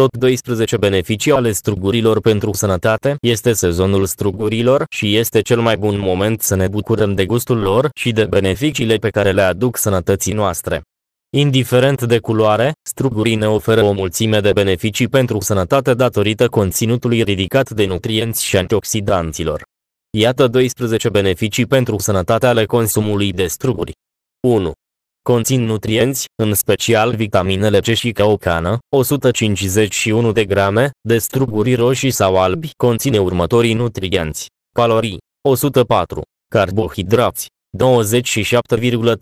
Tot 12 beneficii ale strugurilor pentru sănătate este sezonul strugurilor și este cel mai bun moment să ne bucurăm de gustul lor și de beneficiile pe care le aduc sănătății noastre. Indiferent de culoare, strugurii ne oferă o mulțime de beneficii pentru sănătate datorită conținutului ridicat de nutrienți și antioxidanților. Iată 12 beneficii pentru sănătate ale consumului de struguri. 1. Conțin nutrienți, în special vitaminele C și caucană, 151 de grame, de struguri roșii sau albi. Conține următorii nutrienți. Calorii, 104. Carbohidrați,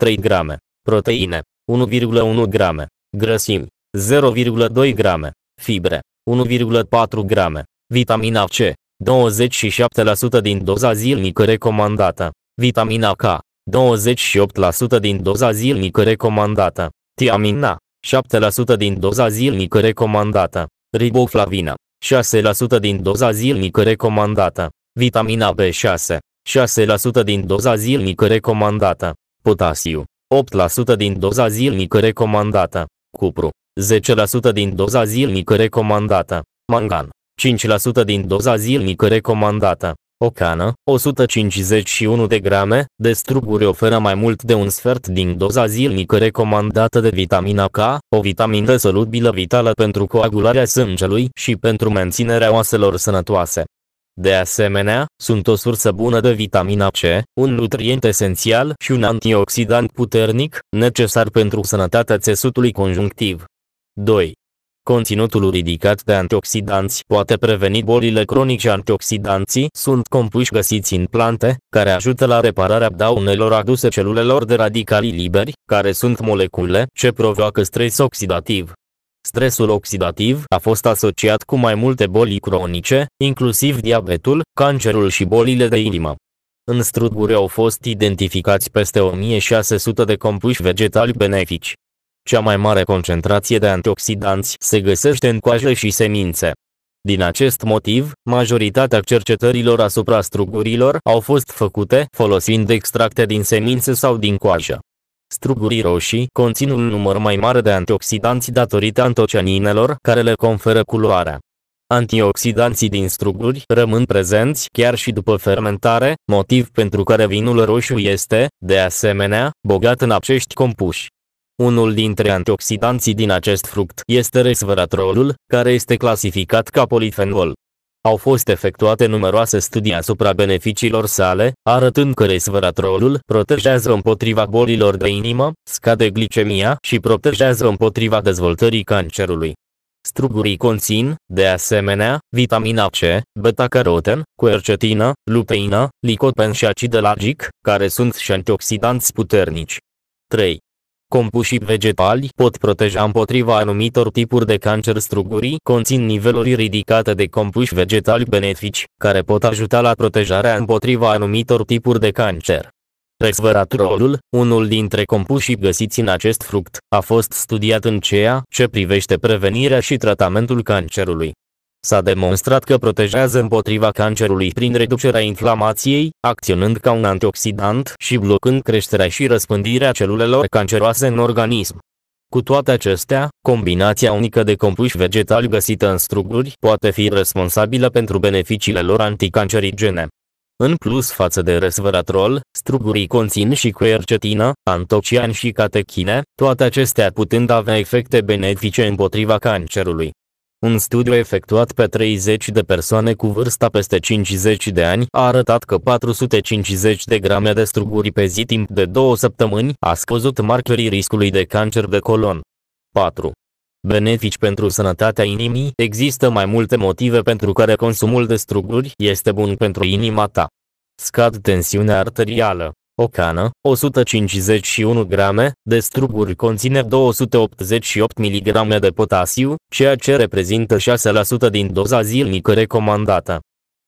27,3 grame. Proteine, 1,1 grame. Grăsimi, 0,2 grame. Fibre, 1,4 grame. Vitamina C, 27% din doza zilnică recomandată. Vitamina K, 28% din doza zilnică recomandată, tiamina, 7% din doza zilnică recomandată, riboflavina, 6% din doza zilnică recomandată, vitamina B6, 6% din doza zilnică recomandată, potasiu, 8% din doza zilnică recomandată, cupru, 10% din doza zilnică recomandată, mangan, 5% din doza zilnică recomandată, o cană, 151 de grame, de struguri oferă mai mult de un sfert din doza zilnică recomandată de vitamina K, o vitamină solubilă vitală pentru coagularea sângelui și pentru menținerea oaselor sănătoase. De asemenea, sunt o sursă bună de vitamina C, un nutrient esențial și un antioxidant puternic, necesar pentru sănătatea țesutului conjunctiv. 2. Conținutul ridicat de antioxidanți poate preveni bolile cronice. Antioxidanții sunt compuși găsiți în plante, care ajută la repararea daunelor aduse celulelor de radicali liberi, care sunt molecule ce provoacă stres oxidativ. Stresul oxidativ a fost asociat cu mai multe boli cronice, inclusiv diabetul, cancerul și bolile de inimă. În struguri au fost identificați peste 1600 de compuși vegetali benefici. Cea mai mare concentrație de antioxidanți se găsește în coajă și semințe. Din acest motiv, majoritatea cercetărilor asupra strugurilor au fost făcute folosind extracte din semințe sau din coajă. Strugurii roșii conțin un număr mai mare de antioxidanți datorită antocianinelor care le conferă culoarea. Antioxidanții din struguri rămân prezenți chiar și după fermentare, motiv pentru care vinul roșu este, de asemenea, bogat în acești compuși. Unul dintre antioxidanții din acest fruct este resveratrolul, care este clasificat ca polifenol. Au fost efectuate numeroase studii asupra beneficiilor sale, arătând că resveratrolul protejează împotriva bolilor de inimă, scade glicemia și protejează împotriva dezvoltării cancerului. Strugurii conțin, de asemenea, vitamina C, beta-caroten, quercetină, luteină, licopen și acid elagic, care sunt și antioxidanți puternici. 3. Compușii vegetali pot proteja împotriva anumitor tipuri de cancer strugurii, conțin niveluri ridicate de compuși vegetali benefici, care pot ajuta la protejarea împotriva anumitor tipuri de cancer. Resveratrolul, unul dintre compușii găsiți în acest fruct, a fost studiat în ceea ce privește prevenirea și tratamentul cancerului. S-a demonstrat că protejează împotriva cancerului prin reducerea inflamației, acționând ca un antioxidant și blocând creșterea și răspândirea celulelor canceroase în organism. Cu toate acestea, combinația unică de compuși vegetali găsită în struguri poate fi responsabilă pentru beneficiile lor anticancerigene. În plus față de resveratrol, strugurii conțin și quercetină, antocian și catechine, toate acestea putând avea efecte benefice împotriva cancerului. Un studiu efectuat pe 30 de persoane cu vârsta peste 50 de ani a arătat că 450 de grame de struguri pe zi timp de două săptămâni a scăzut marcării riscului de cancer de colon. 4. Benefici pentru sănătatea inimii Există mai multe motive pentru care consumul de struguri este bun pentru inima ta. Scad tensiunea arterială. O cană, 151 grame, de struguri conține 288 mg de potasiu, ceea ce reprezintă 6% din doza zilnică recomandată.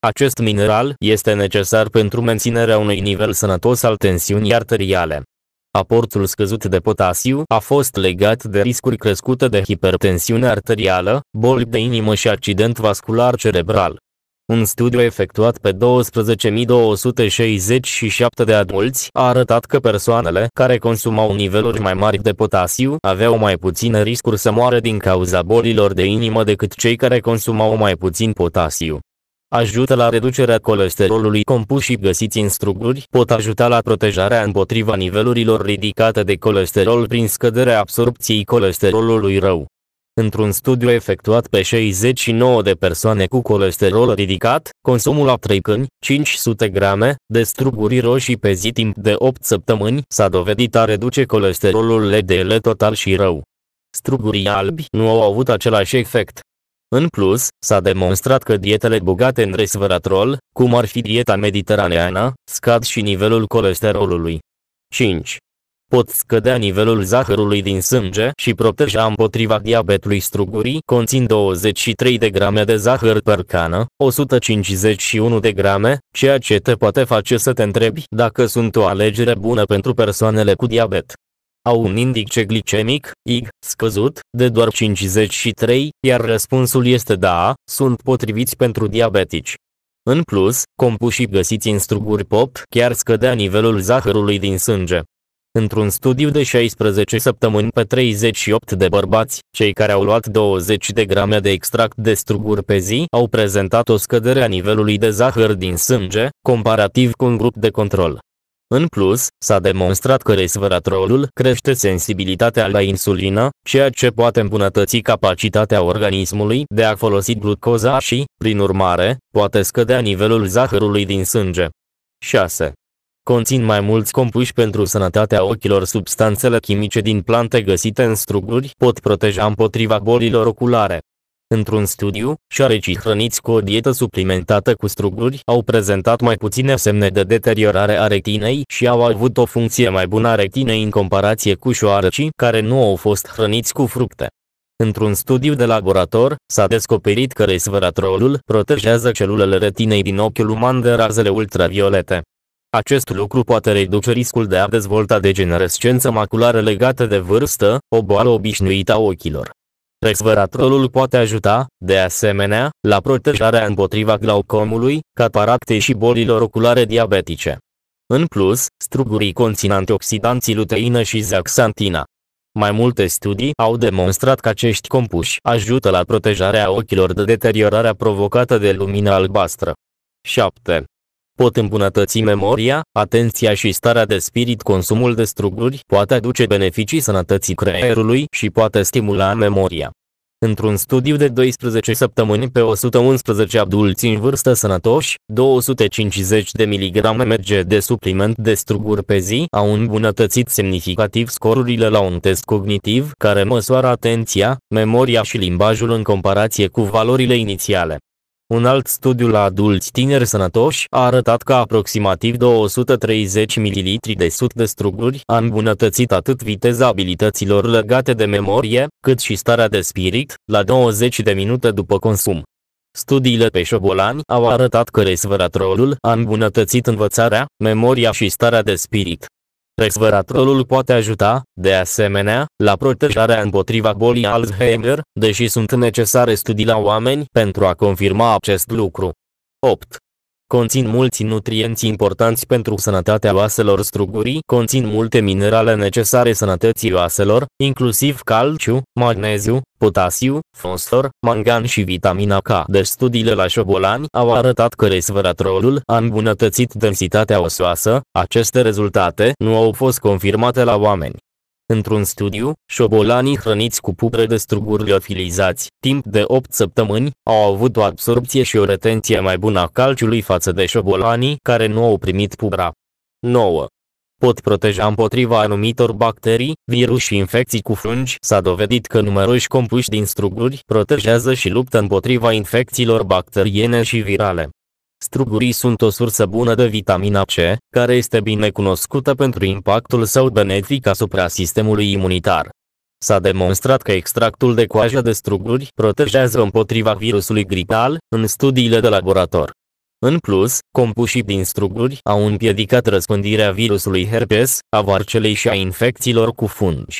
Acest mineral este necesar pentru menținerea unui nivel sănătos al tensiunii arteriale. Aportul scăzut de potasiu a fost legat de riscuri crescute de hipertensiune arterială, boli de inimă și accident vascular cerebral. Un studiu efectuat pe 12.267 de adulți a arătat că persoanele care consumau niveluri mai mari de potasiu aveau mai puține riscuri să moară din cauza bolilor de inimă decât cei care consumau mai puțin potasiu. Ajută la reducerea colesterolului compus și găsiți în struguri, pot ajuta la protejarea împotriva nivelurilor ridicate de colesterol prin scăderea absorpției colesterolului rău. Într-un studiu efectuat pe 69 de persoane cu colesterol ridicat, consumul a 3 câini, 500 grame, de struguri roșii pe zi timp de 8 săptămâni s-a dovedit a reduce colesterolul LDL total și rău. Strugurii albi nu au avut același efect. În plus, s-a demonstrat că dietele bogate în resveratrol, cum ar fi dieta mediteraneană, scad și nivelul colesterolului. 5 pot scădea nivelul zahărului din sânge și proteja împotriva diabetului strugurii, conțin 23 de grame de zahăr per cană, 151 de grame, ceea ce te poate face să te întrebi dacă sunt o alegere bună pentru persoanele cu diabet au un indice glicemic, IG, scăzut, de doar 53, iar răspunsul este da, sunt potriviți pentru diabetici. În plus, compușii găsiți în struguri pop chiar scădea nivelul zahărului din sânge. Într-un studiu de 16 săptămâni pe 38 de bărbați, cei care au luat 20 de grame de extract de struguri pe zi au prezentat o scădere a nivelului de zahăr din sânge, comparativ cu un grup de control. În plus, s-a demonstrat că resveratrolul crește sensibilitatea la insulină, ceea ce poate îmbunătăți capacitatea organismului de a folosi glucoza și, prin urmare, poate scădea nivelul zahărului din sânge. 6. Conțin mai mulți compuși pentru sănătatea ochilor. Substanțele chimice din plante găsite în struguri pot proteja împotriva bolilor oculare. Într-un studiu, șoarecii hrăniți cu o dietă suplimentată cu struguri au prezentat mai puține semne de deteriorare a retinei și au avut o funcție mai bună a retinei în comparație cu șoarecii care nu au fost hrăniți cu fructe. Într-un studiu de laborator, s-a descoperit că resveratrolul protejează celulele retinei din ochiul uman de razele ultraviolete. Acest lucru poate reduce riscul de a dezvolta degenerescență maculară legată de vârstă, o boală obișnuită a ochilor. Resveratrolul poate ajuta, de asemenea, la protejarea împotriva glaucomului, cataractei și bolilor oculare diabetice. În plus, strugurii conțin antioxidanții luteină și zeaxantina. Mai multe studii au demonstrat că acești compuși ajută la protejarea ochilor de deteriorarea provocată de lumină albastră. 7 pot îmbunătăți memoria, atenția și starea de spirit. Consumul de struguri poate aduce beneficii sănătății creierului și poate stimula memoria. Într-un studiu de 12 săptămâni pe 111 adulți în vârstă sănătoși, 250 de miligrame merge de supliment de struguri pe zi au îmbunătățit semnificativ scorurile la un test cognitiv care măsoară atenția, memoria și limbajul în comparație cu valorile inițiale. Un alt studiu la adulți tineri sănătoși a arătat că aproximativ 230 ml de sut de struguri a îmbunătățit atât viteza abilităților legate de memorie, cât și starea de spirit, la 20 de minute după consum. Studiile pe șobolani au arătat că resveratrolul a îmbunătățit învățarea, memoria și starea de spirit. Resveratrolul poate ajuta, de asemenea, la protejarea împotriva bolii Alzheimer, deși sunt necesare studii la oameni pentru a confirma acest lucru. 8. Conțin mulți nutrienți importanți pentru sănătatea oaselor strugurii, conțin multe minerale necesare sănătății oaselor, inclusiv calciu, magneziu, potasiu, fosfor, mangan și vitamina K. Deci studiile la șobolani au arătat că resveratrolul a îmbunătățit densitatea osoasă, aceste rezultate nu au fost confirmate la oameni. Într-un studiu, șobolanii hrăniți cu pupre de struguri liofilizați, timp de 8 săptămâni, au avut o absorpție și o retenție mai bună a calciului față de șobolanii care nu au primit pupra. 9 pot proteja împotriva anumitor bacterii, virus și infecții cu fungi. S-a dovedit că numeroși compuși din struguri protejează și luptă împotriva infecțiilor bacteriene și virale. Strugurii sunt o sursă bună de vitamina C, care este bine cunoscută pentru impactul său benefic asupra sistemului imunitar. S-a demonstrat că extractul de coajă de struguri protejează împotriva virusului gripal, în studiile de laborator. În plus, compușii din struguri au împiedicat răspândirea virusului herpes, a varcelei și a infecțiilor cu fungi.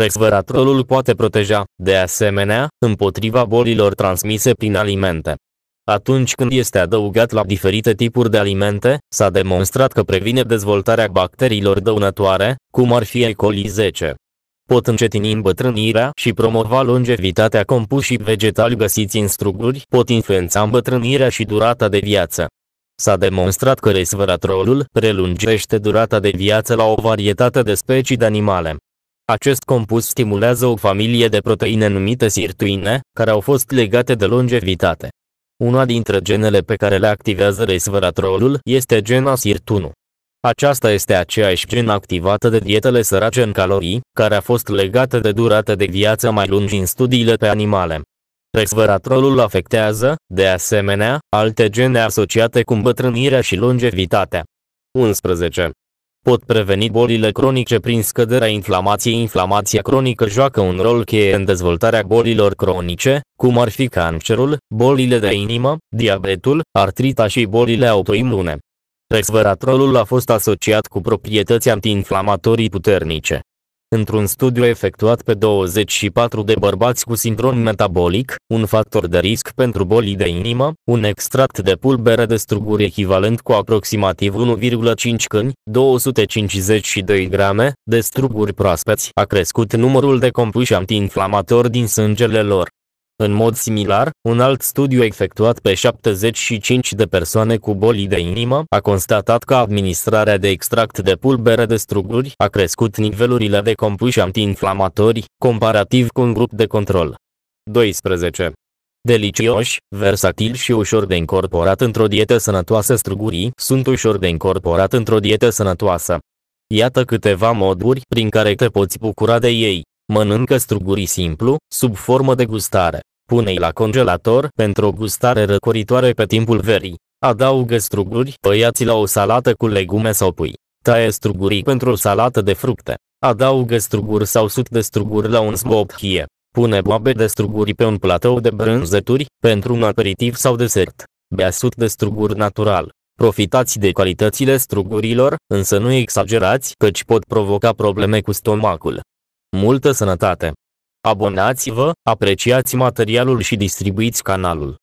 Resveratrolul poate proteja, de asemenea, împotriva bolilor transmise prin alimente. Atunci când este adăugat la diferite tipuri de alimente, s-a demonstrat că previne dezvoltarea bacteriilor dăunătoare, cum ar fi E. coli 10. Pot încetini îmbătrânirea și promova longevitatea compușii vegetali găsiți în struguri, pot influența îmbătrânirea și durata de viață. S-a demonstrat că resveratrolul prelungește durata de viață la o varietate de specii de animale. Acest compus stimulează o familie de proteine numite sirtuine, care au fost legate de longevitate. Una dintre genele pe care le activează resveratrolul este gena SIRT1. Aceasta este aceeași gen activată de dietele sărace în calorii, care a fost legată de durată de viață mai lungi în studiile pe animale. Resveratrolul afectează, de asemenea, alte gene asociate cu îmbătrânirea și longevitatea. 11 pot preveni bolile cronice prin scăderea inflamației. Inflamația cronică joacă un rol cheie în dezvoltarea bolilor cronice, cum ar fi cancerul, bolile de inimă, diabetul, artrita și bolile autoimune. Resveratrolul a fost asociat cu proprietăți antiinflamatorii puternice. Într-un studiu efectuat pe 24 de bărbați cu sindrom metabolic, un factor de risc pentru bolii de inimă, un extract de pulbere de struguri echivalent cu aproximativ 1,5 câni, 252 grame, de struguri proaspeți a crescut numărul de compuși antiinflamatori din sângele lor. În mod similar, un alt studiu efectuat pe 75 de persoane cu boli de inimă a constatat că administrarea de extract de pulbere de struguri a crescut nivelurile de compuși antiinflamatori, comparativ cu un grup de control. 12. Delicioși, versatili și ușor de incorporat într-o dietă sănătoasă strugurii sunt ușor de incorporat într-o dietă sănătoasă. Iată câteva moduri prin care te poți bucura de ei. Mănâncă strugurii simplu, sub formă de gustare pune-i la congelator pentru o gustare răcoritoare pe timpul verii. Adaugă struguri tăiați la o salată cu legume sau pui. Taie strugurii pentru o salată de fructe. Adaugă struguri sau suc de struguri la un smobhie. Pune boabe de struguri pe un platou de brânzeturi, pentru un aperitiv sau desert. Bea suc de struguri natural. Profitați de calitățile strugurilor, însă nu exagerați căci pot provoca probleme cu stomacul. Multă sănătate! Abonați-vă, apreciați materialul și distribuiți canalul.